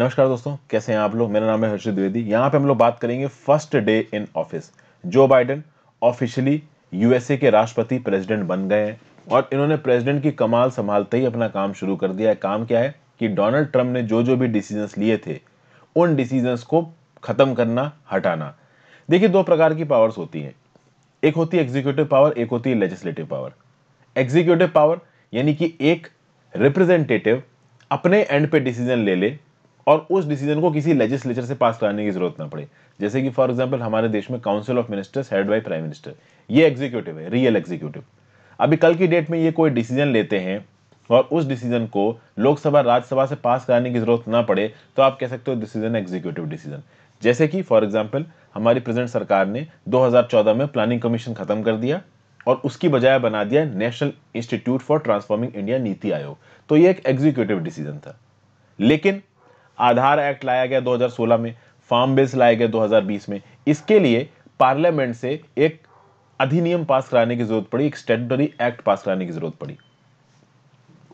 नमस्कार दोस्तों कैसे हैं आप लोग मेरा नाम है हर्षित द्विवेदी यहाँ पे हम लोग बात करेंगे first day in office Joe Biden officially USA के राष्ट्रपति प्रेसिडेंट बन गए हैं और इन्होंने प्रेसिडेंट की कमाल संभालते ही अपना काम शुरू कर दिया है काम क्या है कि डोनाल्ड ट्रंप ने जो जो भी डिसीजंस लिए थे उन डिसीजंस को ख़त्म करना हटाना देखिए दो प्रकार की पावर्स होती हैं एक होती है एग्जीक्यूटिव पावर एक होती है लेजिस्लेटिव पावर एग्जीक्यूटिव पावर यानी कि एक रिप्रेजेंटेटिव अपने एंड पे डिसीजन ले ले और उस डिसीजन को किसी लेजिस्लेचर से पास कराने की जरूरत ना पड़े जैसे कि फॉर एग्जाम्पल हमारे देश में council of ministers head by prime minister ये एग्जीक्यूटिव है रियल एग्जीक्यूटिव अभी कल की डेट में ये कोई डिसीजन लेते हैं और उस डिसीजन को लोकसभा राज्यसभा से पास कराने की जरूरत ना पड़े तो आप कह सकते हो डिसीजन एग्जीक्यूटिव डिसीजन जैसे कि फॉर एग्जाम्पल हमारी प्रेजेंट सरकार ने 2014 में प्लानिंग कमीशन खत्म कर दिया और उसकी बजाय बना दिया National Institute for Transforming India NITI Aayog तो ये एक एग्जीक्यूटिव डिसीजन था लेकिन आधार एक्ट लाया गया 2016 में फार्म बिल्स लाए गए 2020 में इसके लिए पार्लियामेंट से एक अधिनियम पास कराने की जरूरत पड़ी एक स्टेटरी एक्ट पास कराने की जरूरत पड़ी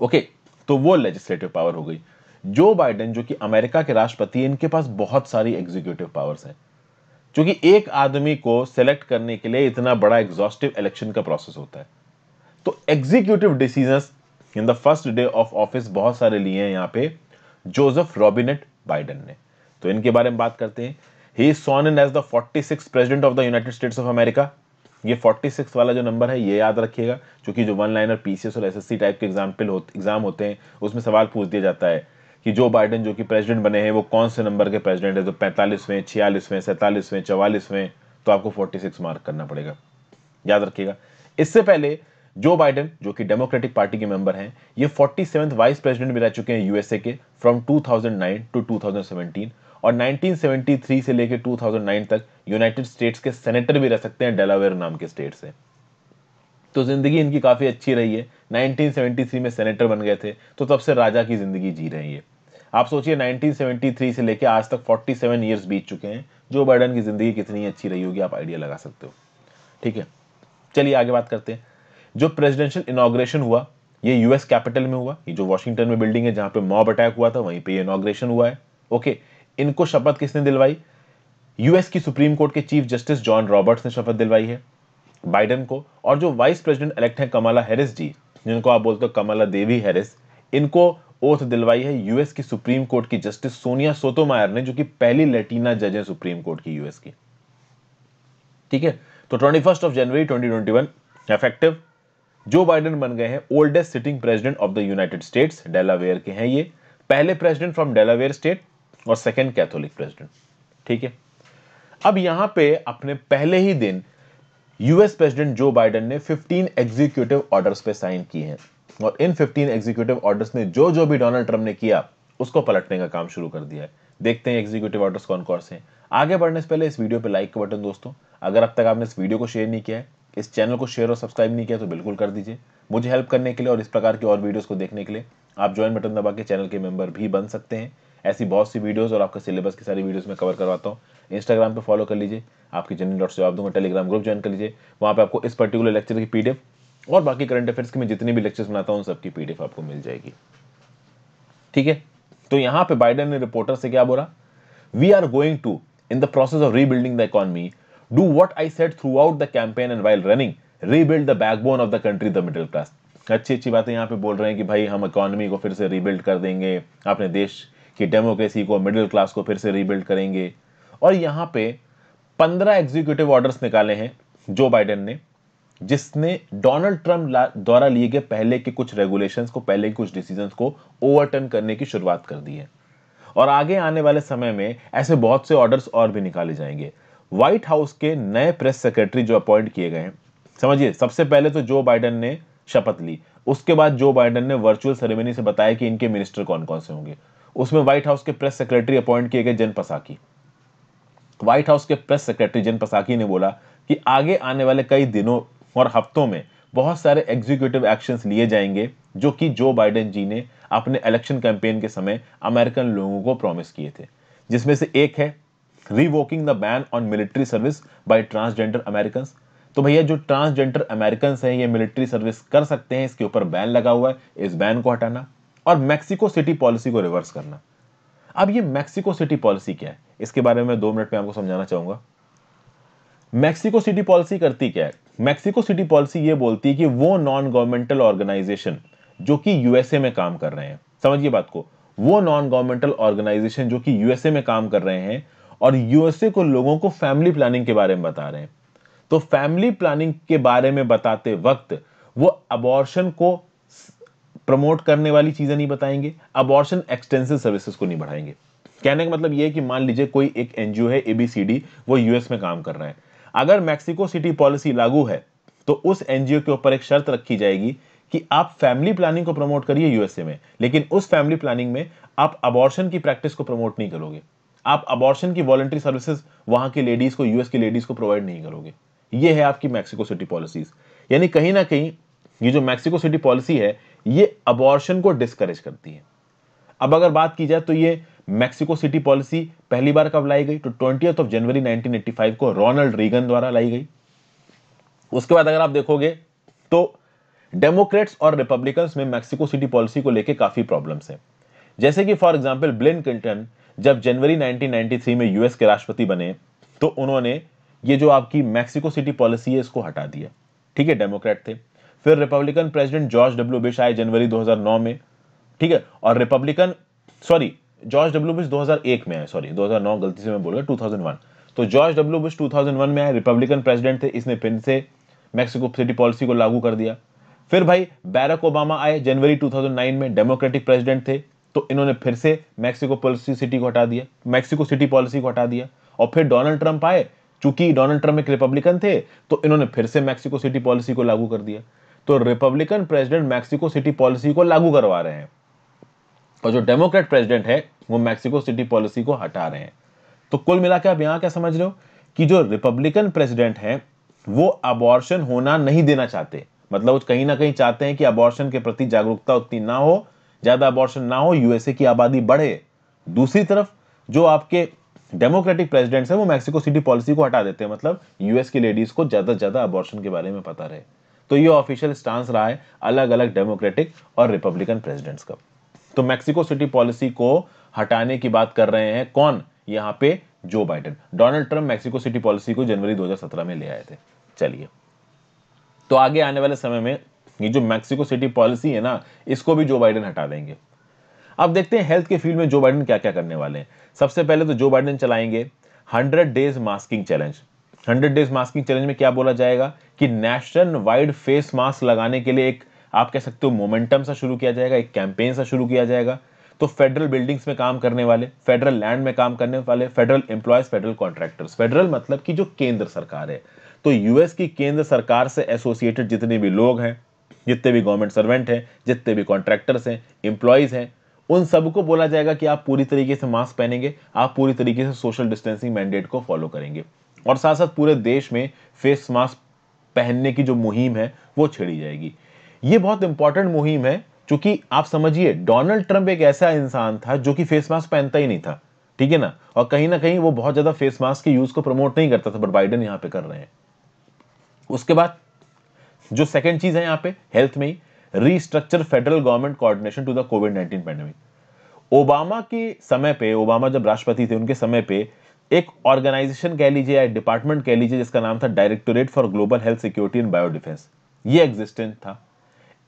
ओके तो वो लेजिस्लेटिव पावर हो गई जो बाइडेन जो कि अमेरिका के राष्ट्रपति इनके पास बहुत सारी एग्जीक्यूटिव पावर्स हैं क्योंकि एक आदमी को सेलेक्ट करने के लिए इतना बड़ा एग्जॉस्टिव इलेक्शन का प्रोसेस होता है तो executive decision in the first day of office बहुत सारे लिए हैं यहां पे जोसेफ रॉबिनेट बाइडन ने तो इनके बारे में बात करते हैं he sworn sworn in as the forty six president of the United States of America ये फोर्टी सिक्स वाला जो नंबर है ये याद रखिएगा क्योंकि जो वन लाइनर पीसीएस और एसएससी टाइप के एग्जाम्पल एग्जाम होते हैं उसमें सवाल पूछ दिया जाता है कि जो बाइडन जो कि प्रेसिडेंट बने हैं वो कौन से नंबर के प्रेसिडेंट है जो पैंतालीसवें छियालीसवें सैंतालीसवें चवालीसवें तो आपको फोर्टी सिक्स मार्क करना पड़ेगा याद रखिएगा इससे पहले जो बाइडन जो कि डेमोक्रेटिक पार्टी के मेंबर हैं ये फोर्टी वाइस प्रेसिडेंट भी रह चुके हैं यूएसए के फ्रॉम 2009 टू 2017 और 1973 से लेकर 2009 तक यूनाइटेड स्टेट्स के सेनेटर भी रह सकते हैं डेलावेयर नाम के स्टेट से तो जिंदगी इनकी काफ़ी अच्छी रही है 1973 में सेनेटर बन गए थे तो तब से राजा की जिंदगी जी रहे हैं ये आप सोचिए 1973 से लेकर आज तक 47 सेवन ईयर्स बीत चुके हैं जो बाइडन की जिंदगी कितनी अच्छी रही होगी आप आइडिया लगा सकते हो ठीक है चलिए आगे बात करते हैं जो प्रेसिडेंशियल इनाग्रेशन हुआ ये यूएस कैपिटल में हुआ ये जो वॉशिंगटन में बिल्डिंग है जहां पे मॉब अटैक हुआ था वहीं पे ये इनाग्रेशन हुआ है ओके इनको शपथ किसने दिलवाई यूएस की सुप्रीम कोर्ट के चीफ जस्टिस जॉन रॉबर्ट्स ने शपथ दिलवाई है बाइडन को और जो वाइस प्रेसिडेंट इलेक्ट हैं कमला हैरिस जी जिनको आप बोलते हो कमला देवी हैरिस इनको ओथ दिलवाई है यूएस की सुप्रीम कोर्ट की जस्टिस सोनिया सोतोमायर ने जो कि पहली लेटिना जज है सुप्रीम कोर्ट की यूएस की ठीक है तो twenty of January twenty effective Joe Biden बन गए हैं oldest sitting president of the United States Delaware के हैं ये पहले प्रेसिडेंट फ्रॉम डेलावेयर स्टेट और सेकेंड कैथोलिक प्रेसिडेंट ठीक है अब यहां पे अपने पहले ही दिन यूएस प्रेसिडेंट जो बाइडन ने 15 एग्जीक्यूटिव ऑर्डर्स पे साइन किए हैं और इन 15 एग्जीक्यूटिव ऑर्डर्स ने जो जो भी डोनाल्ड ट्रंप ने किया उसको पलटने का काम शुरू कर दिया है देखते हैं एग्जीक्यूटिव ऑर्डर्स कौन कौन से हैं आगे बढ़ने से पहले इस वीडियो पे लाइक का बटन दोस्तों अगर अब तक आपने इस वीडियो को शेयर नहीं किया है इस चैनल को शेयर और सब्सक्राइब नहीं किया तो बिल्कुल कर दीजिए मुझे हेल्प करने के लिए और इस प्रकार के और वीडियोस को देखने के लिए आप ज्वाइन बटन दबा के चैनल के मेंबर भी बन सकते हैं ऐसी बहुत सी वीडियोस और आपके सिलेबस की सारी वीडियोस में कवर करवाता हूँ इंस्टाग्राम पर फॉलो कर लीजिए आपकी जनरल डॉट जवाब दूंगा टेलीग्राम ग्रुप ज्वाइन कर लीजिए वहाँ पर आपको इस पर्टिकुलर लेक्चर की पी और बाकी करंट अफेयर्स की मैं जितने भी लेक्चर्स बनाता हूँ सबकी पी आपको मिल जाएगी ठीक है तो यहाँ पे बाइडन ने रिपोर्टर से क्या बोला we are going to in the process of rebuilding the economy do what I said throughout the campaign and while running, rebuild the backbone of the country, the middle class. अच्छी अच्छी बातें यहाँ पे बोल रहे हैं कि भाई हम इकोनॉमी को फिर से रीबिल्ड कर देंगे अपने देश की डेमोक्रेसी को मिडिल क्लास को फिर से रीबिल्ड करेंगे और यहाँ पे पंद्रह एग्जीक्यूटिव ऑर्डर्स निकाले हैं जो बाइडेन ने जिसने डोनाल्ड ट्रंप द्वारा लिए गए पहले के कुछ रेगुलेशंस को पहले के कुछ डिसीजन को ओवरटर्न करने की शुरुआत कर दी है और आगे आने वाले समय में ऐसे बहुत से ऑर्डर्स और भी निकाले जाएंगे व्हाइट हाउस के नए प्रेस सेक्रेटरी जो अपॉइंट किए गए हैं समझिए सबसे पहले तो जो बाइडन ने शपथ ली उसके बाद जो बाइडन ने वर्चुअल सेरेमनी से बताया कि इनके मिनिस्टर कौन कौन से होंगे उसमें व्हाइट हाउस के प्रेस सेक्रेटरी अपॉइंट किए गए जन पसाकी व्हाइट हाउस के प्रेस सेक्रेटरी जन पसाकी ने बोला कि आगे आने वाले कई दिनों और हफ्तों में बहुत सारे एग्जीक्यूटिव एक्शंस लिए जाएंगे जो कि जो बाइडेन जी ने अपने इलेक्शन कैंपेन के समय अमेरिकन लोगों को प्रॉमिस किए थे जिसमें से एक है revoking the ban on military service by transgender American तो भैया जो ट्रांसजेंडर अमेरिकन हैं ये मिलिट्री सर्विस कर सकते हैं इसके ऊपर बैन लगा हुआ है इस बैन को हटाना और मैक्सिको सिटी पॉलिसी को रिवर्स करना अब ये मैक्सिको सिटी पॉलिसी क्या है इसके बारे में दो मिनट में आपको समझाना चाहूंगा मैक्सिको सिटी पॉलिसी करती क्या है मैक्सिको सिटी पॉलिसी ये बोलती है कि वो नॉन गवर्नमेंटल ऑर्गेनाइजेशन जो कि यूएसए में काम कर रहे हैं समझिए बात को वो नॉन गवर्नमेंटल ऑर्गेनाइजेशन जो कि यूएसए में काम कर रहे हैं और यूएसए को लोगों को फैमिली प्लानिंग के बारे में बता रहे हैं तो फैमिली प्लानिंग के बारे में बताते वक्त वो अबॉर्शन को प्रमोट करने वाली चीज़ें नहीं बताएंगे अबॉर्शन एक्सटेंसिव सर्विसेज को नहीं बढ़ाएंगे कहने का मतलब यह है कि मान लीजिए कोई एक एनजीओ है एबीसीडी वो यूएस में काम कर रहा है अगर मैक्सिको सिटी पॉलिसी लागू है तो उस एनजीओ के ऊपर एक शर्त रखी जाएगी कि आप फैमिली प्लानिंग को प्रमोट करिए यूएसए में लेकिन उस फैमिली प्लानिंग में आप अबॉर्शन की प्रैक्टिस को प्रमोट नहीं करोगे आप अबॉर्शन की वॉलेंट्री सर्विसेज वहां की लेडीज को यूएस की लेडीज को प्रोवाइड नहीं करोगे ये है आपकी मैक्सिको सिटी पॉलिसीज यानी कहीं ना कहीं ये जो मैक्सिको सिटी पॉलिसी है ये अबॉर्शन को डिस्करेज करती है अब अगर बात की जाए तो ये मैक्सिको सिटी पॉलिसी पहली बार कब लाई गई तो ट्वेंटी ऑफ जनवरी 1985 को रोनल्ड रीगन द्वारा लाई गई उसके बाद अगर आप देखोगे तो डेमोक्रेट्स और रिपब्लिकन्स में मैक्सिको सिटी पॉलिसी को लेकर काफी प्रॉब्लम्स हैं जैसे कि फॉर एग्जाम्पल ब्लिन क्लिंटन जब जनवरी 1993 में यूएस के राष्ट्रपति बने तो उन्होंने ये जो आपकी मैक्सिको सिटी पॉलिसी है इसको हटा दिया ठीक है डेमोक्रेट थे फिर रिपब्लिकन प्रेसिडेंट जॉर्ज डब्ल्यू बिश आए जनवरी 2009 में ठीक है और रिपब्लिकन सॉरी जॉर्ज डब्ल्यू बिश 2001 में आए सॉरी 2009 गलती से मैं बोल रहा हूँ तो जॉर्ज डब्ल्यू बिश टू में आए रिपब्लिकन प्रेसिडेंट थे इसने फिर से मैक्सिको सिटी पॉलिसी को लागू कर दिया फिर भाई बैरक ओबामा आए जनवरी 2009 में डेमोक्रेटिक प्रेसिडेंट थे तो इन्होंने फिर से मैक्सिको पॉलिसी सिटी को हटा दिया मैक्सिको सिटी पॉलिसी को हटा दिया और फिर डोनाल्ड ट्रंप आए चूंकि डोनाल्ड ट्रंप एक रिपब्लिकन थे तो इन्होंने फिर से मैक्सिको सिटी पॉलिसी को लागू कर दिया तो Republican president Mexico City policy को लागू करवा रहे हैं और जो डेमोक्रेट प्रेसिडेंट है वो मैक्सिको सिटी पॉलिसी को हटा रहे हैं तो कुल मिला के आप यहां क्या समझ रहे हो कि जो रिपब्लिकन प्रेसिडेंट है वो अबॉर्शन होना नहीं देना चाहते मतलब कहीं ना कहीं चाहते हैं कि अबॉर्शन के प्रति जागरूकता उतनी ना हो ज़्यादा अबॉर्शन ना हो यूएसए की आबादी बढ़े दूसरी तरफ जो आपके डेमोक्रेटिक प्रेसिडेंट्स हैं वो मैक्सिको सिटी पॉलिसी को हटा देते हैं मतलब यूएस की लेडीज़ को ज़्यादा ज़्यादा अबॉर्शन के बारे में पता रहे तो ये ऑफिशियल स्टांस रहा है अलग अलग डेमोक्रेटिक और रिपब्लिकन प्रेसिडेंट्स का तो मैक्सिको सिटी पॉलिसी को हटाने की बात कर रहे हैं कौन यहाँ पे Joe Biden Donald Trump Mexico City policy को जनवरी 2017 में ले आए थे चलिए तो आगे आने वाले समय में ये जो मैक्सिको सिटी पॉलिसी है ना इसको भी जो बाइडन हटा देंगे अब देखते हैं हेल्थ के फील्ड में जो बाइडन क्या क्या करने वाले हैं सबसे पहले तो जो बाइडन चलाएंगे hundred days masking challenge hundred days masking challenge में क्या बोला जाएगा कि नेशनल वाइड फेस मास्क लगाने के लिए एक आप कह सकते हो मोमेंटम सा शुरू किया जाएगा एक कैंपेन सा शुरू किया जाएगा तो फेडरल बिल्डिंग्स में काम करने वाले फेडरल लैंड में काम करने वाले federal employees federal contractors federal मतलब कि जो केंद्र सरकार है तो यूएस की केंद्र सरकार से एसोसिएटेड जितने भी लोग हैं जितने भी गवर्नमेंट सर्वेंट हैं जितने भी कॉन्ट्रैक्टर्स हैं एम्प्लॉयज़ हैं उन सबको बोला जाएगा कि आप पूरी तरीके से मास्क पहनेंगे आप पूरी तरीके से सोशल डिस्टेंसिंग मैंडेट को फॉलो करेंगे और साथ साथ पूरे देश में फेस मास्क पहनने की जो मुहिम है वो छेड़ी जाएगी ये बहुत इंपॉर्टेंट मुहिम है क्योंकि आप समझिए डोनाल्ड ट्रंप एक ऐसा इंसान था जो कि फेस मास्क पहनता ही नहीं था ठीक है ना और कहीं ना कहीं वो बहुत ज्यादा फेस मास्क के यूज को प्रमोट नहीं करता था बट बाइडन यहाँ पे कर रहे हैं उसके बाद जो सेकंड चीज है यहां पे हेल्थ में restructure federal government coordination to the COVID nineteen pandemic Obama के समय पे ओबामा जब राष्ट्रपति थे उनके समय पे एक ऑर्गेनाइजेशन कह लीजिए या डिपार्टमेंट कह लीजिए जिसका नाम था directorate for global health security and bio defence ये एग्जिस्टेंट था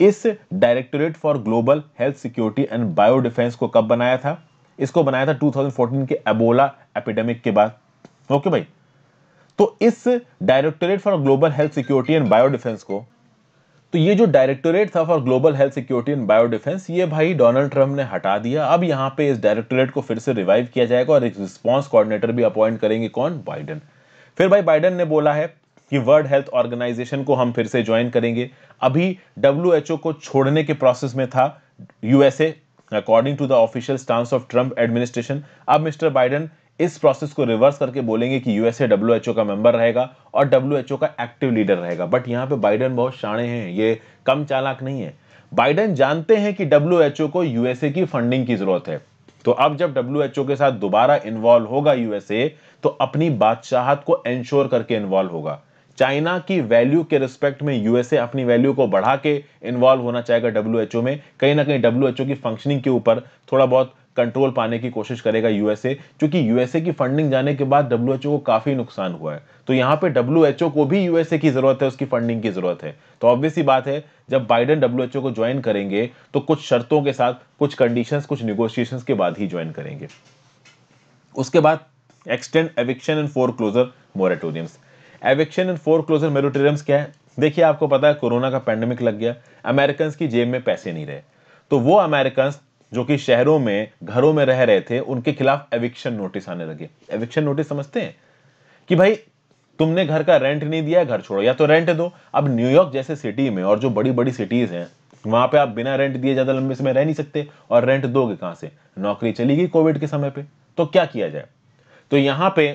इस directorate for global health security and bio defence को कब बनाया था इसको बनाया था 2014 के एबोला एपिडेमिक के बाद ओके भाई तो इस directorate for global health security and bio defence को तो ये जो डायरेक्टोरेट था for global health security and bio defence ये भाई डोनाल्ड ट्रंप ने हटा दिया अब यहां पे इस डायरेक्टोरेट को फिर से रिवाइव किया जाएगा और एक रिस्पॉन्स कोऑर्डिनेटर भी अपॉइंट करेंगे कौन बाइडन फिर भाई बाइडन ने बोला है कि वर्ल्ड हेल्थ ऑर्गेनाइजेशन को हम फिर से ज्वाइन करेंगे अभी डब्ल्यू को छोड़ने के प्रोसेस में था USA according to the official stance of Trump administration अब मिस्टर बाइडन इस प्रोसेस को रिवर्स करके बोलेंगे कि यूएसए डब्ल्यूएचओ का मेंबर रहेगा और डब्ल्यूएचओ का एक्टिव लीडर रहेगा बट यहां पे बाइडेन बहुत शाणे हैं ये कम चालाक नहीं है बाइडेन जानते हैं कि डब्ल्यूएचओ को यूएसए की फंडिंग की जरूरत है तो अब जब डब्ल्यूएचओ के साथ दोबारा इन्वॉल्व होगा यूएसए तो अपनी बादशाहत को एंश्योर करके इन्वॉल्व होगा चाइना की वैल्यू के रिस्पेक्ट में यूएसए अपनी वैल्यू को बढ़ा के इन्वॉल्व होना चाहेगा डब्ल्यूएचओ में कहीं ना कहीं डब्ल्यूएचओ की फंक्शनिंग के ऊपर थोड़ा बहुत कंट्रोल पाने की कोशिश करेगा यूएसए क्योंकि यूएसए की फंडिंग जाने के बाद डब्ल्यू को काफी नुकसान हुआ है तो यहाँ पे डब्ल्यू को भी यूएसए की जरूरत है उसकी फंडिंग की जरूरत है तो ऑब्वियस बात है जब बाइडन डब्ल्यू को ज्वाइन करेंगे तो कुछ शर्तों के साथ कुछ कंडीशन कुछ निगोशिएशन के बाद ही ज्वाइन करेंगे उसके बाद extend eviction and foreclosure moratoriums eviction and foreclosure moratoriums क्या है देखिए आपको पता है कोरोना का पैंडेमिक लग गया अमेरिकन की जेब में पैसे नहीं रहे तो वो अमेरिकन जो कि शहरों में घरों में रह रहे थे उनके खिलाफ एविक्शन नोटिस आने लगे एविक्शन नोटिस समझते हैं कि भाई तुमने घर का रेंट नहीं दिया घर छोड़ो या तो रेंट दो अब न्यूयॉर्क जैसे सिटी में और जो बड़ी बड़ी सिटीज हैं वहां पे आप बिना रेंट दिए ज्यादा लंबे समय रह नहीं सकते और रेंट दोगे कहां से नौकरी चली गई कोविड के समय पे तो क्या किया जाए तो यहां पे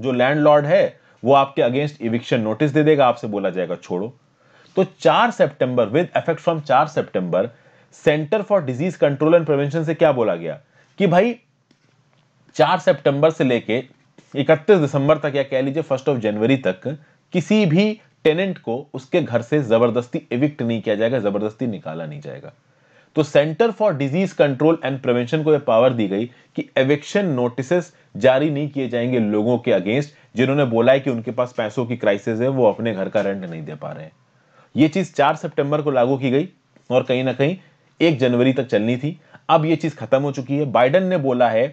जो लैंडलॉर्ड है वो आपके अगेंस्ट इविक्शन नोटिस दे देगा आपसे बोला जाएगा छोड़ो तो चार सेप्टेंबर विद इफेक्ट फ्रॉम चार September center for disease control and prevention से क्या बोला गया कि भाई चार सितंबर से लेके इकतीस दिसंबर तक या कह लीजिए फर्स्ट ऑफ जनवरी तक किसी भी टेनेंट को उसके घर से जबरदस्ती इविक्ट नहीं किया जाएगा जबरदस्ती निकाला नहीं जाएगा तो center for disease control and prevention को यह पावर दी गई कि एविक्शन नोटिस जारी नहीं किए जाएंगे लोगों के अगेंस्ट जिन्होंने बोला है कि उनके पास पैसों की क्राइसिस है वो अपने घर का रेंट नहीं दे पा रहे हैं ये चीज 4 सितंबर को लागू की गई और कहीं ना कहीं एक जनवरी तक चलनी थी अब ये चीज़ खत्म हो चुकी है बाइडन ने बोला है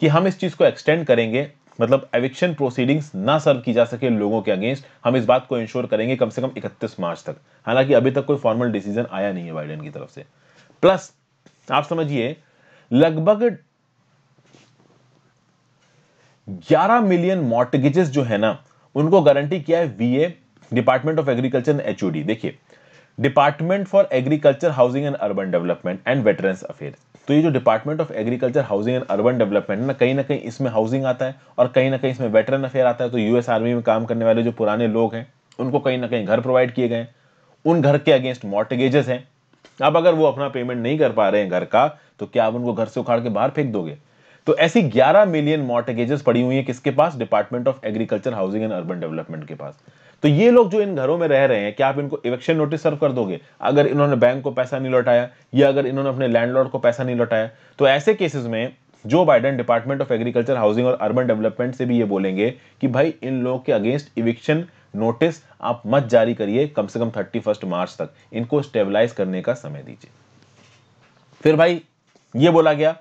कि हम इस चीज़ को एक्सटेंड करेंगे मतलब एविक्शन प्रोसीडिंग्स ना सर्व की जा सके लोगों के अगेंस्ट हम इस बात को इंश्योर करेंगे कम से कम 31 मार्च तक हालांकि अभी तक कोई फॉर्मल डिसीजन आया नहीं है बाइडेन की तरफ से प्लस आप समझिए लगभग 11 मिलियन मॉर्टगेजेस जो है ना उनको गारंटी किया है VA department of agriculture HOD देखिए department for agriculture housing and urban development and veteran affair तो ये जो department of agriculture housing and urban development ना कहीं ना कहीं इसमें हाउसिंग आता है और कहीं ना कहीं इसमें वेटरन अफेयर आता है तो यूएस आर्मी में काम करने वाले जो पुराने लोग हैं उनको कहीं ना कहीं घर प्रोवाइड किए गए उन घर के अगेंस्ट मॉर्टगेजेस हैं अब अगर वो अपना पेमेंट नहीं कर पा रहे हैं घर का तो क्या आप उनको घर से उखाड़ के बाहर फेंक दोगे तो ऐसी 11 मिलियन मॉर्टगेजेस पड़ी हुई है किसके पास department of agriculture housing and urban development के पास तो ये लोग जो इन घरों में रह रहे हैं क्या आप इनको इवेक्शन नोटिस सर्व कर दोगे अगर इन्होंने बैंक को पैसा नहीं लौटाया या अगर इन्होंने अपने लैंडलॉर्ड को पैसा नहीं लौटाया तो ऐसे केसेस में Joe Biden department of agriculture housing और अर्बन डेवलपमेंट से भी ये बोलेंगे कि भाई इन लोगों के अगेंस्ट इविक्शन नोटिस आप मत जारी करिए कम से कम थर्टी फर्स्ट मार्च तक इनको स्टेबलाइज करने का समय दीजिए फिर भाई ये बोला गया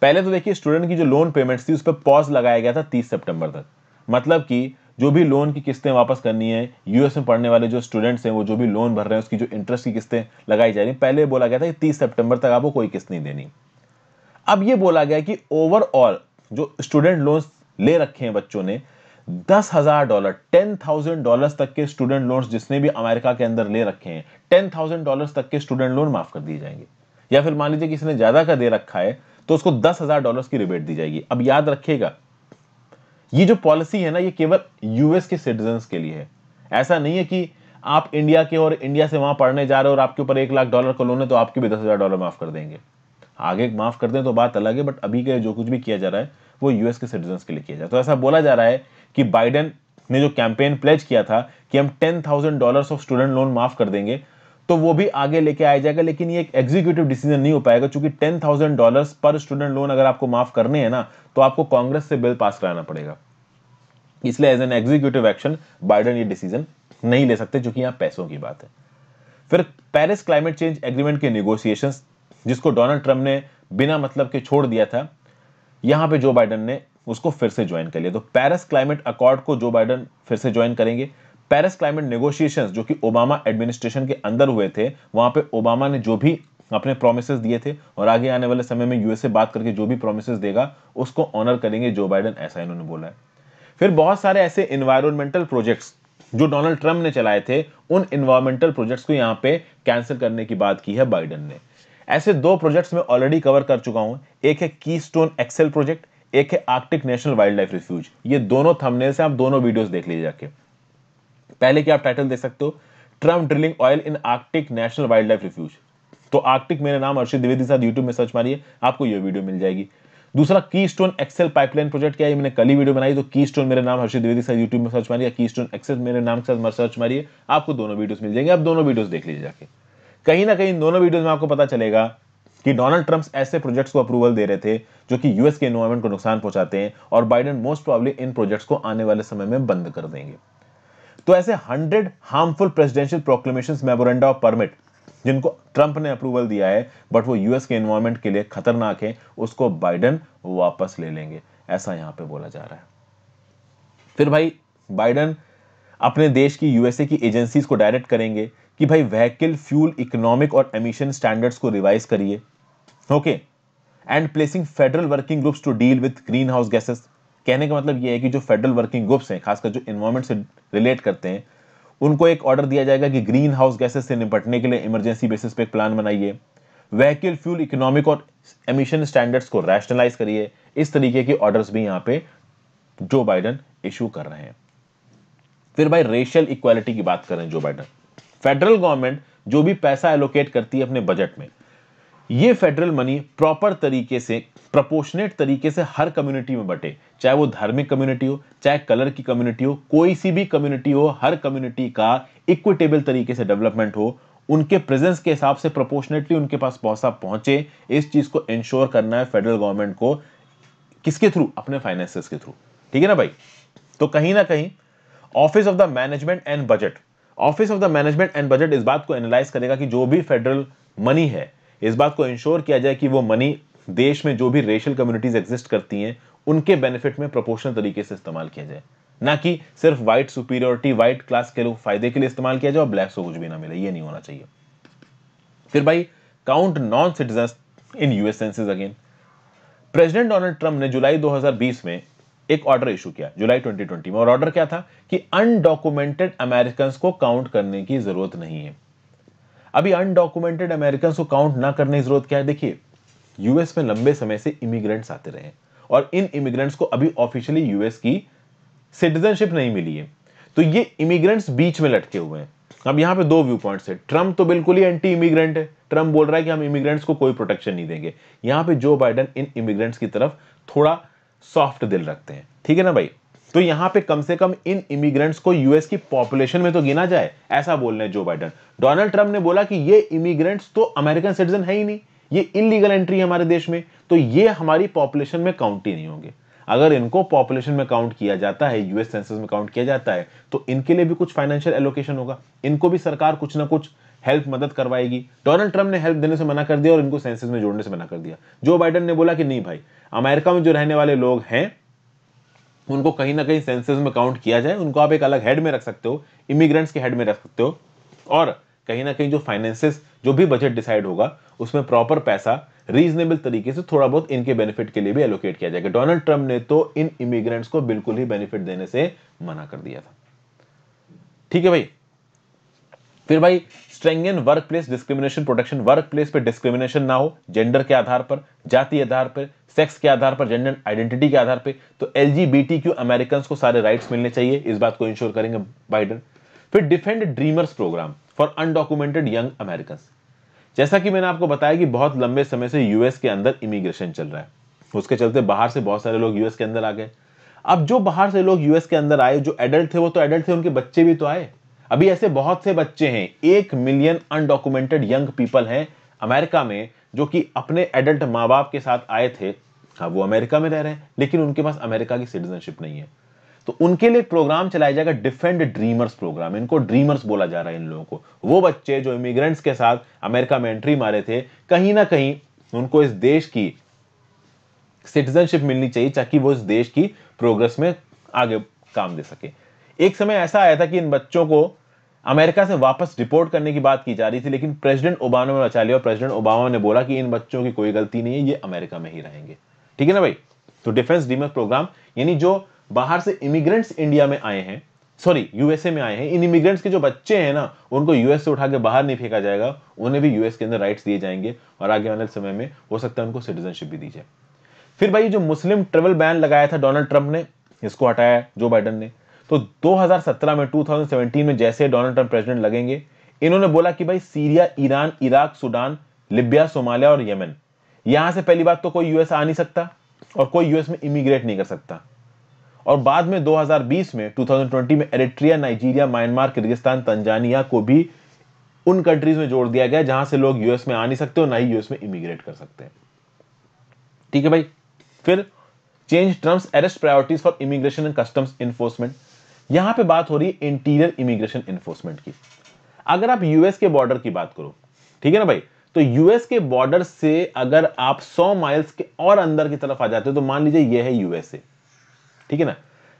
पहले तो देखिए स्टूडेंट की जो लोन पेमेंट्स थी उस पर पॉज लगाया गया था तीस सितंबर तक मतलब कि जो भी लोन की किस्तें वापस करनी है यूएस में पढ़ने वाले जो स्टूडेंट्स हैं वो जो भी लोन भर रहे हैं उसकी जो इंटरेस्ट की किस्तें लगाई जा रही हैं पहले बोला गया था कि तीस सेप्टेम्बर तक आपको कोई किस्त नहीं देनी अब ये बोला गया कि ओवरऑल जो स्टूडेंट लोन ले रखे हैं बच्चों ने दस हजार डॉलर टेन थाउजेंड डॉलर तक के स्टूडेंट लोन्स जिसने भी अमेरिका के अंदर ले रखे हैं टेन थाउजेंड डॉलर तक के स्टूडेंट लोन माफ कर दिए जाएंगे या फिर मान लीजिए किसी ने ज्यादा का दे रखा है तो उसको दस हजार डॉलर की रिबेट दी जाएगी अब याद रखिएगा ये जो पॉलिसी है ना ये केवल यूएस के सिटीजन के लिए है ऐसा नहीं है कि आप इंडिया के और इंडिया से वहां पढ़ने जा रहे हो और आपके ऊपर एक लाख डॉलर का लोन है तो आपके भी दस हजार डॉलर माफ कर देंगे आगे माफ कर दें तो बात अलग है बट अभी के जो कुछ भी किया जा रहा है वो यूएस के सिटीजन के लिए किया जा रहा है तो ऐसा बोला जा रहा है कि बाइडेन ने जो कैंपेन प्लेज किया था कि हम ten thousand dollar of student loan माफ कर देंगे तो वो भी आगे लेके आया जाएगा लेकिन ये एक एग्जीक्यूटिव डिसीजन नहीं हो पाएगा क्योंकि टेन थाउजेंड डॉलर पर स्टूडेंट लोन अगर आपको माफ करने हैं ना तो आपको कांग्रेस से बिल पास कराना पड़ेगा इसलिए as an executive action Biden ये डिसीजन नहीं ले सकते क्योंकि यहां पैसों की बात है फिर पेरिस क्लाइमेट चेंज एग्रीमेंट के निगोसिएशन जिसको डोनाल्ड ट्रंप ने बिना मतलब के छोड़ दिया था यहां पे जो बाइडन ने उसको फिर से ज्वाइन कर लिया तो पेरिस क्लाइमेट अकॉर्ड को जो बाइडन फिर से ज्वाइन करेंगे पेरिस क्लाइमेट नेगोशिएशंस जो कि ओबामा एडमिनिस्ट्रेशन के अंदर हुए थे वहां पे ओबामा ने जो भी अपने प्रोमिस दिए थे और आगे आने वाले समय में यूएसए बात करके जो भी प्रोमिस देगा उसको ऑनर करेंगे जो बाइडन ऐसा इन्होंने बोला है फिर बहुत सारे ऐसे इन्वायरमेंटल प्रोजेक्ट्स जो डोनाल्ड ट्रंप ने चलाए थे उन इन्वायरमेंटल प्रोजेक्ट्स को यहाँ पे कैंसिल करने की बात की है बाइडन ने ऐसे दो प्रोजेक्ट्स में ऑलरेडी कवर कर चुका हूं एक है की स्टोन एक्सेल प्रोजेक्ट एक है Arctic National Wildlife Refuge ये दोनों थंबनेल से आप दोनों वीडियोस देख लीजिए जाके पहले क्या आप टाइटल दे सकते हो Trump drilling oil in Arctic National Wildlife Refuge तो आर्टिक मेरा नाम अर्षद द्विवेदी साथ यूट्यूब में सर्च मारिए आपको यह वीडियो मिल जाएगी दूसरा की स्टोन एक्सेल पाइपलाइन प्रोजेक्ट क्या है मैंने कल ही वीडियो बनाई तो की स्टोन मेरे नाम हर्षित द्विवेदी साथ यूट्यूब में सर्च मारिए की स्टोन एक्सेल मेरे नाम के साथ सर्च मारिए आपको दोनों वीडियोस मिल जाएंगे आप दोनों वीडियोस देख लीजिए जाके कहीं ना कहीं इन दोनों वीडियोस में आपको पता चलेगा कि डोनाल्ड ट्रंप ऐसे प्रोजेक्ट्स को अप्रूवल दे रहे थे जो कि यूएस के इन्वायरमेंट को नुकसान पहुंचाते हैं और बाइडन मोस्ट प्रॉब्लली इन प्रोजेक्ट्स को आने वाले समय में बंद कर देंगे तो ऐसे hundred harmful presidential proclamation memoranda of permit जिनको ट्रंप ने अप्रूवल दिया है बट वो यूएस के एनवायरमेंट के लिए खतरनाक है उसको बाइडन वापस ले लेंगे ऐसा यहां पे बोला जा रहा है फिर भाई बाइडन अपने देश की यूएसए की एजेंसीज को डायरेक्ट करेंगे कि भाई व्हीकल फ्यूल इकोनॉमिक और एमिशन स्टैंडर्ड्स को रिवाइज करिए okay and placing federal working groups to deal with greenhouse gases कहने का मतलब ये है कि जो फेडरल वर्किंग ग्रुप्स हैं खासकर जो इन्वायरमेंट से रिलेट करते हैं उनको एक ऑर्डर दिया जाएगा कि ग्रीन हाउस गैसेस से निपटने के लिए इमरजेंसी बेसिस पे एक प्लान बनाइए व्हीकल फ्यूल इकोनॉमिक और एमिशन स्टैंडर्ड्स को रैशनलाइज करिए इस तरीके के ऑर्डर्स भी यहाँ पे जो बाइडन इशू कर रहे हैं फिर भाई रेशियल इक्वालिटी की बात कर रहे हैं जो बाइडन फेडरल गवर्नमेंट जो भी पैसा एलोकेट करती है अपने बजट में ये फेडरल मनी प्रॉपर तरीके से प्रपोर्शनेट तरीके से हर कम्युनिटी में बटे चाहे वो धार्मिक कम्युनिटी हो चाहे कलर की कम्युनिटी हो कोई सी भी कम्युनिटी हो हर कम्युनिटी का इक्विटेबल तरीके से डेवलपमेंट हो उनके प्रेजेंस के हिसाब से प्रपोर्शनेटली उनके पास पहुंचा पहुंचे इस चीज को इंश्योर करना है फेडरल गवर्नमेंट को किसके थ्रू अपने फाइनेंस के थ्रू ठीक है ना भाई तो कहीं ना कहीं office of the management and budget office of the management and budget इस बात को एनालाइज करेगा कि जो भी फेडरल मनी है इस बात को इंश्योर किया जाए कि वो मनी देश में जो भी रेशियल कम्युनिटीज एग्जिस्ट करती हैं उनके बेनिफिट में प्रोपोर्शनल तरीके से इस्तेमाल किया जाए ना कि सिर्फ व्हाइट सुपीरियोरिटी व्हाइट क्लास के लोग फायदे के लिए इस्तेमाल किया जाए और ब्लैक को कुछ भी ना मिले ये नहीं होना चाहिए फिर भाई count non citizen in US census again president Donald Trump ने जुलाई 2020 में एक ऑर्डर इशू किया जुलाई 2020 में और ऑर्डर क्या था कि अनडॉक्यूमेंटेड अमेरिकन को काउंट करने की जरूरत नहीं है अभी अनडॉक्यूमेंटेड अमेरिकन को काउंट ना करने की जरूरत क्या है देखिए यूएस में लंबे समय से इमिग्रेंट्स आते रहे और इन इमिग्रेंट्स को अभी ऑफिशियली यूएस की सिटीजनशिप नहीं मिली है तो ये इमिग्रेंट्स बीच में लटके हुए हैं अब यहां पे दो व्यू पॉइंट्स है ट्रंप तो बिल्कुल ही एंटी इमिग्रेंट है ट्रंप बोल रहा है कि हम इमिग्रेंट्स को कोई प्रोटेक्शन नहीं देंगे यहां पे जो बाइडन इन इमिग्रेंट्स की तरफ थोड़ा सॉफ्ट दिल रखते हैं ठीक है ना भाई तो यहां पे कम से कम इन इमिग्रेंट्स को यूएस की पॉपुलेशन में तो गिना जाए ऐसा बोल रहे हैं जो बाइडन डोनाल्ड ट्रंप ने बोला कि ये इमिग्रेंट्स तो अमेरिकन सिटीजन है ही नहीं ये इलीगल एंट्री है हमारे देश में तो ये हमारी पॉपुलेशन में काउंट ही नहीं होंगे अगर इनको पॉपुलेशन में काउंट किया जाता है यूएस सेंसस में काउंट किया जाता है तो इनके लिए भी कुछ फाइनेंशियल एलोकेशन होगा इनको भी सरकार कुछ ना कुछ हेल्प मदद करवाएगी डोनाल्ड ट्रंप ने हेल्प देने से मना कर दिया और इनको सेंसस में जोड़ने से मना कर दिया जो बाइडन ने बोला कि नहीं भाई अमेरिका में जो रहने वाले लोग हैं उनको कहीं ना कहीं सेंसस में काउंट किया जाए उनको आप एक अलग हेड में रख सकते हो इमिग्रेंट्स के हेड में रख सकते हो और कहीं ना कहीं जो फाइनेंसेस जो भी बजट डिसाइड होगा उसमें प्रॉपर पैसा रीजनेबल तरीके से थोड़ा बहुत इनके बेनिफिट के लिए भी एलोकेट किया जाएगा डोनाल्ड ट्रंप ने तो इन इमिग्रेंट्स को बिल्कुल ही बेनिफिट देने से मना कर दिया था ठीक है भाई फिर भाई strengthen workplace discrimination protection workplace पर डिस्क्रिमिनेशन ना हो जेंडर के आधार पर जाति आधार पर सेक्स के आधार पर जेंडर आइडेंटिटी के आधार पर तो L G B T Q American को सारे राइट्स मिलने चाहिए इस बात को इंश्योर करेंगे बाइडन फिर defend dreamers programme for undocumented young American जैसा कि मैंने आपको बताया कि बहुत लंबे समय से यूएस के अंदर इमिग्रेशन चल रहा है उसके चलते बाहर से बहुत सारे लोग यूएस के अंदर आ गए अब जो बाहर से लोग यूएस के अंदर आए जो एडल्ट थे वो तो एडल्ट थे उनके बच्चे भी तो आए अभी ऐसे बहुत से बच्चे हैं एक मिलियन अनडॉक्यूमेंटेड यंग पीपल हैं अमेरिका में जो कि अपने एडल्ट माँ बाप के साथ आए थे अब हाँ, वो अमेरिका में रह रहे हैं लेकिन उनके पास अमेरिका की सिटीजनशिप नहीं है तो उनके लिए प्रोग्राम चलाया जाएगा डिफेंड ड्रीमर्स प्रोग्राम इनको ड्रीमर्स बोला जा रहा है इन लोगों को वो बच्चे जो इमिग्रेंट्स के साथ अमेरिका में एंट्री मारे थे कहीं ना कहीं उनको इस देश की सिटीजनशिप मिलनी चाहिए ताकि वो इस देश की प्रोग्रेस में आगे काम दे सके एक समय ऐसा आया था कि इन बच्चों को अमेरिका से वापस रिपोर्ट करने की बात की जा रही थी लेकिन प्रेसिडेंट ओबामा ने बचा लिया और प्रेसिडेंट ओबामा ने बोला कि इन बच्चों की कोई गलती नहीं है ये अमेरिका में ही रहेंगे ठीक है ना भाई तो डिफेंस डीमर प्रोग्राम यानी जो बाहर से इमिग्रेंट्स इंडिया में आए हैं सॉरी यूएसए में आए हैं इन इमिग्रेंट्स के जो बच्चे हैं ना उनको यूएस से उठा के बाहर नहीं फेंका जाएगा उन्हें भी यूएस के अंदर राइट्स दिए जाएंगे और आगे आने समय में हो सकता है उनको सिटीजनशिप भी दी जाए फिर भाई जो मुस्लिम ट्रेवल बैन लगाया था डोनाल्ड ट्रंप ने इसको हटाया जो बाइडन ने तो 2017 में 2017 में जैसे डोनाल्ड ट्रंप प्रेसिडेंट लगेंगे इन्होंने बोला कि भाई Syria Iran Iraq Sudan Libya Somalia और यमन यहां से पहली बात तो कोई यूएस आ नहीं सकता और कोई यूएस में इमिग्रेट नहीं कर सकता और बाद में 2020 में 2020 में Eritrea Nigeria Myanmar Kyrgyzstan Tanzania को भी उन कंट्रीज में जोड़ दिया गया जहां से लोग यूएस में आ नहीं सकते और ना ही यूएस में इमिग्रेट कर सकते हैं ठीक है भाई फिर change Trump's arrest priorities for immigration and customs enforcement यहां पे बात हो रही है इंटीरियर इमिग्रेशन इन्फोर्समेंट की अगर आप यूएस के बॉर्डर की बात करो ठीक है ना भाई तो यूएस के बॉर्डर से अगर आप 100 माइल्स के और अंदर की तरफ आ जाते हो तो मान लीजिए यह है यूएसए ठीक है ना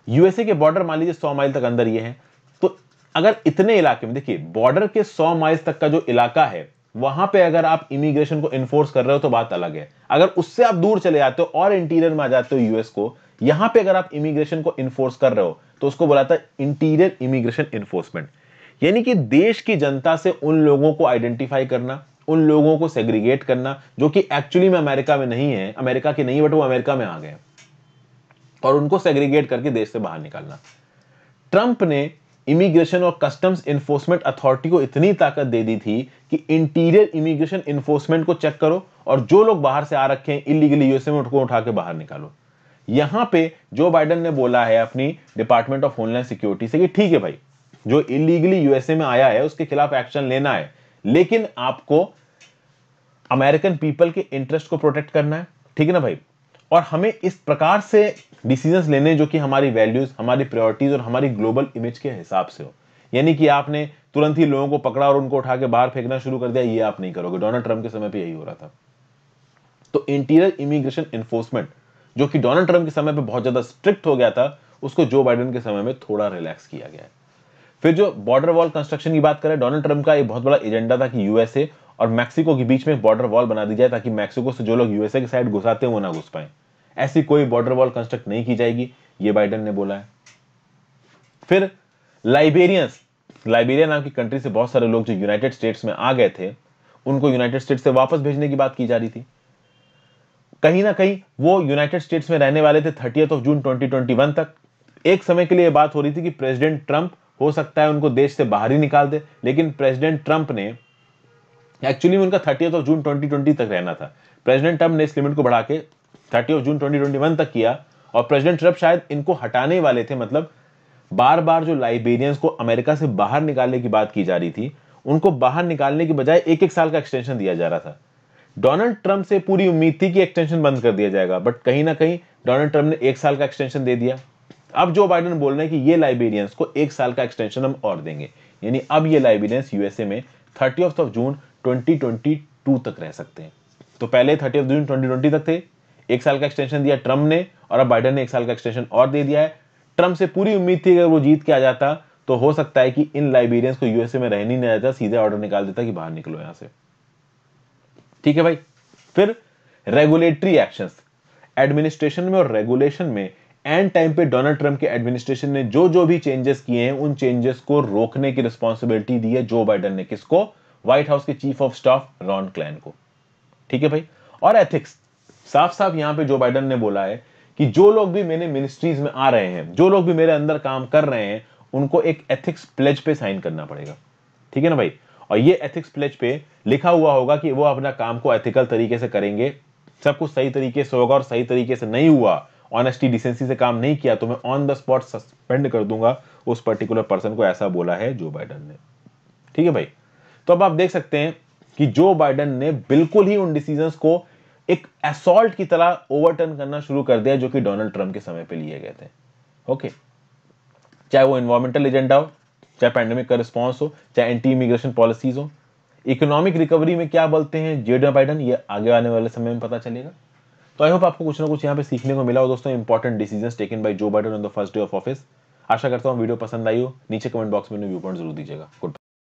यूएसए के बॉर्डर मान लीजिए सौ माइल तक अंदर ये है तो अगर इतने इलाके में देखिए बॉर्डर के सौ माइल तक का जो इलाका है वहां पे अगर आप इमिग्रेशन को इन्फोर्स कर रहे हो तो बात अलग है अगर उससे आप दूर चले जाते हो और इंटीरियर में आ जाते हो यूएस को यहां पे अगर आप इमिग्रेशन को इन्फोर्स कर रहे हो तो उसको बोला है इंटीरियर इमिग्रेशन इन्फोर्समेंट यानी कि देश की जनता से उन लोगों को आइडेंटिफाई करना उन लोगों को सेग्रीगेट करना जो कि एक्चुअली में अमेरिका में नहीं है अमेरिका के नहीं बट वो अमेरिका में आ गए और उनको सेग्रीगेट करके देश से बाहर निकालना ट्रंप ने इमिग्रेशन और कस्टम्स इन्फोर्समेंट अथॉरिटी को इतनी ताकत दे दी थी कि इंटीरियर इमिग्रेशन इन्फोर्समेंट को चेक करो और जो लोग बाहर से आ रखे हैं इलीगली यूएसए में उनको उठा के बाहर निकालो यहां पे जो बाइडन ने बोला है अपनी डिपार्टमेंट ऑफ होमलैंड सिक्योरिटी से कि ठीक है भाई जो इलीगली यूएसए में आया है उसके खिलाफ एक्शन लेना है लेकिन आपको अमेरिकन पीपल के इंटरेस्ट को प्रोटेक्ट करना है ठीक है ना भाई और हमें इस प्रकार से डिसीजंस लेने जो कि हमारी वैल्यूज हमारी प्रायोरिटीज और हमारी ग्लोबल इमेज के हिसाब से हो यानी कि आपने तुरंत ही लोगों को पकड़ा और उनको उठा के बाहर फेंकना शुरू कर दिया ये आप नहीं करोगे डोनाल्ड ट्रंप के समय पर यही हो रहा था तो इंटीरियर इमिग्रेशन एनफोर्समेंट जो कि डोनाल्ड ट्रंप के समय पर बहुत ज्यादा स्ट्रिक्ट हो गया था उसको जो बाइडन के समय में थोड़ा रिलैक्स किया गया है फिर जो बॉर्डर वॉल कंस्ट्रक्शन की बात करें डोनाल्ड ट्रंप का एक बहुत बड़ा एजेंडा था कि यूएसए और मैक्सिको के बीच में बॉर्डर वॉल बना दी जाए ताकि मैक्सिको से जो लोग यूएसए के साइड घुसाते हैं वो ना घुस पाए ऐसी कोई बॉर्डर वॉल कंस्ट्रक्ट नहीं की जाएगी ये बाइडन ने बोला है फिर लाइबेरियंस लाइबेरिया नाम की कंट्री से बहुत सारे लोग जो यूनाइटेड स्टेट्स में आ गए थे उनको यूनाइटेड स्टेट्स से वापस भेजने की बात की जा रही थी कहीं ना कहीं वो यूनाइटेड स्टेट्स में रहने वाले थे थर्टियथ ऑफ जून 2021 तक एक समय के लिए बात हो रही थी कि प्रेसिडेंट ट्रंप हो सकता है उनको देश से बाहर ही निकाल दे लेकिन प्रेसिडेंट ट्रंप ने एक्चुअली उनका थर्टी ऑफ जून 2020 तक रहना था प्रेसिडेंट ट्रंप ने इस लिमिट को बढ़ा के थर्टी ऑफ जून ट्वेंटी तक किया और प्रेसिडेंट ट्रंप शायद इनको हटाने वाले थे मतलब बार बार जो लाइबेरियंस को अमेरिका से बाहर निकालने की बात की जा रही थी उनको बाहर निकालने की बजाय एक एक साल का एक्सटेंशन दिया जा रहा था डोनाल्ड ट्रंप से पूरी उम्मीद थी कि एक्सटेंशन बंद कर दिया जाएगा बट कहीं ना कहीं डोनाल्ड ट्रंप ने एक साल का एक्सटेंशन दे दिया अब जो बाइडन बोल रहे हैं कि ये लाइबेरियंस को एक साल का एक्सटेंशन हम और देंगे यानी अब ये लाइबेरियंस यूएसए में थर्टी ऑफ जून ट्वेंटी तक रह सकते हैं तो पहले थर्टी ऑफ जून ट्वेंटी तक थे एक साल का एक्सटेंशन दिया ट्रम्प ने और अब बाइडन ने एक साल का एक्सटेंशन और दे दिया है ट्रम्प से पूरी उम्मीद थी अगर वो जीत के आ जाता तो हो सकता है कि इन लाइबेरियंस को यूएसए में रहने नहीं जाता सीधे ऑर्डर निकाल देता कि बाहर निकलो यहां से ठीक है भाई फिर रेगुलेटरी एक्शन एडमिनिस्ट्रेशन में और रेगुलेशन में एंड टाइम पे डोनाल्ड ट्रंप के एडमिनिस्ट्रेशन ने जो जो भी चेंजेस किए हैं उन चेंजेस को रोकने की रिस्पॉन्सिबिलिटी दी है जो बाइडन ने किसको व्हाइट हाउस के chief of staff Ron Klain को ठीक है भाई और एथिक्स साफ साफ यहां पे जो बाइडन ने बोला है कि जो लोग भी मेरे मिनिस्ट्रीज में आ रहे हैं जो लोग भी मेरे अंदर काम कर रहे हैं उनको एक एथिक्स प्लेज पे साइन करना पड़ेगा ठीक है ना भाई और ये एथिक्स प्लेज पे लिखा हुआ होगा कि वो अपना काम को एथिकल तरीके से करेंगे सब कुछ सही तरीके से होगा और सही तरीके से नहीं हुआ ऑनेस्टी डिसेंसी से काम नहीं किया तो मैं ऑन द स्पॉट सस्पेंड कर दूंगा उस पर्टिकुलर पर्सन को ऐसा बोला है जो बाइडन ने ठीक है भाई तो अब आप देख सकते हैं कि जो बाइडन ने बिल्कुल ही उन डिसीजंस को एक असॉल्ट की तरह ओवरटर्न करना शुरू कर दिया जो कि डोनाल्ड ट्रंप के समय पे लिए गए थे ओके चाहे वो इन्वायरमेंटल एजेंडा हो चाहे पैंडेमिक का रिस्पॉन्स हो चाहे एंटी इमिग्रेशन पॉलिसीज हो इकोनॉमिक रिकवरी में क्या बोलते हैं जेडो बाइडन ये आगे आने वाले समय में पता चलेगा तो आई होप आपको कुछ ना कुछ यहाँ पे सीखने को मिला हो दोस्तों important decision taken by Joe Biden on the first day of office आशा करता हूँ वीडियो पसंद आई हो नीचे कमेंट बॉक्स में व्यू पॉइंट जरूर दीजिएगा गुड